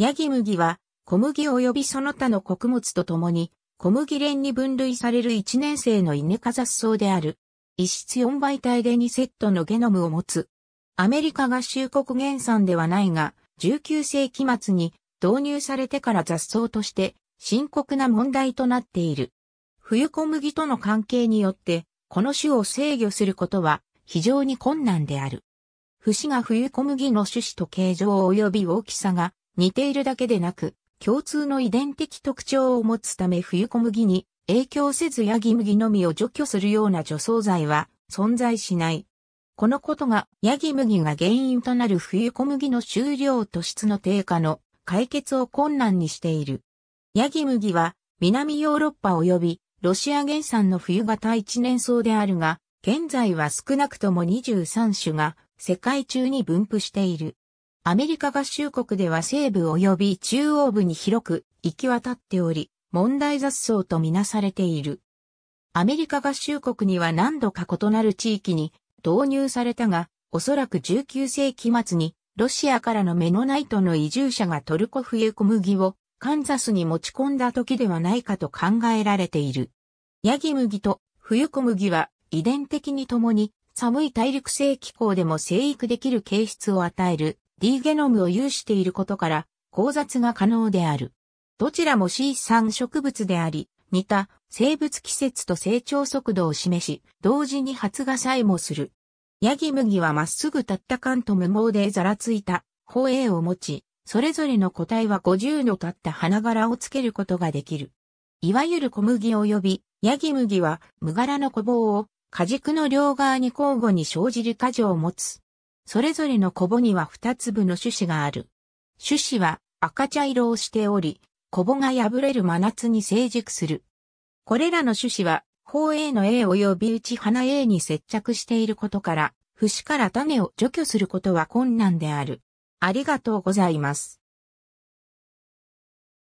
ヤギ麦は小麦及びその他の穀物とともに小麦連に分類される1年生の稲科雑草である。一質4倍体で2セットのゲノムを持つ。アメリカ合衆国原産ではないが、19世紀末に導入されてから雑草として深刻な問題となっている。冬小麦との関係によって、この種を制御することは非常に困難である。節が冬小麦の種子と形状及び大きさが似ているだけでなく、共通の遺伝的特徴を持つため冬小麦に影響せずヤギ麦のみを除去するような除草剤は存在しない。このことがヤギ麦が原因となる冬小麦の収量と質の低下の解決を困難にしている。ヤギ麦は南ヨーロッパ及びロシア原産の冬型一年草であるが、現在は少なくとも23種が世界中に分布している。アメリカ合衆国では西部及び中央部に広く行き渡っており、問題雑草とみなされている。アメリカ合衆国には何度か異なる地域に導入されたが、おそらく19世紀末にロシアからのメノナイトの移住者がトルコ冬小麦をカンザスに持ち込んだ時ではないかと考えられている。ヤギ麦と冬小麦は遺伝的にともに寒い大陸性気候でも生育できる形質を与える D ゲノムを有していることから、交雑が可能である。どちらも C3 植物であり、似た生物季節と成長速度を示し、同時に発芽さえもする。ヤギ麦はまっすぐ立った缶と無毛でざらついた、方影を持ち、それぞれの個体は50の立った花柄をつけることができる。いわゆる小麦及び、ヤギ麦は無柄の小棒を、果軸の両側に交互に生じる果樹を持つ。それぞれのコボには二粒の種子がある。種子は赤茶色をしており、コボが破れる真夏に成熟する。これらの種子は、方 A の A 及び内花 A に接着していることから、節から種を除去することは困難である。ありがとうございます。